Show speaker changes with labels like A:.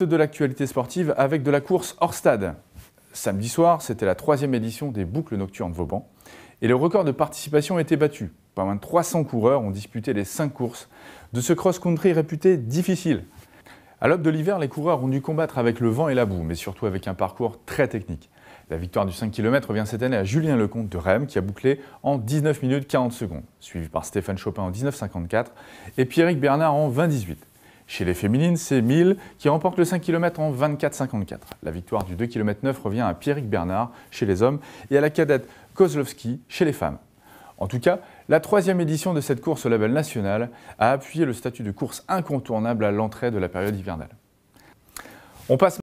A: de l'actualité sportive avec de la course hors stade. Samedi soir, c'était la troisième édition des boucles nocturnes Vauban et le record de participation a été battu. Pas moins de 300 coureurs ont disputé les 5 courses de ce cross-country réputé difficile. À l'aube de l'hiver, les coureurs ont dû combattre avec le vent et la boue, mais surtout avec un parcours très technique. La victoire du 5 km revient cette année à Julien Lecomte de Rennes qui a bouclé en 19 minutes 40 secondes, suivi par Stéphane Chopin en 19,54 et Pierrick Bernard en 20,18. Chez les féminines, c'est Mille qui remporte le 5 km en 54 La victoire du 2 km 9 revient à Pierrick Bernard chez les hommes et à la cadette Kozlowski chez les femmes. En tout cas, la troisième édition de cette course au label national a appuyé le statut de course incontournable à l'entrée de la période hivernale.
B: On passe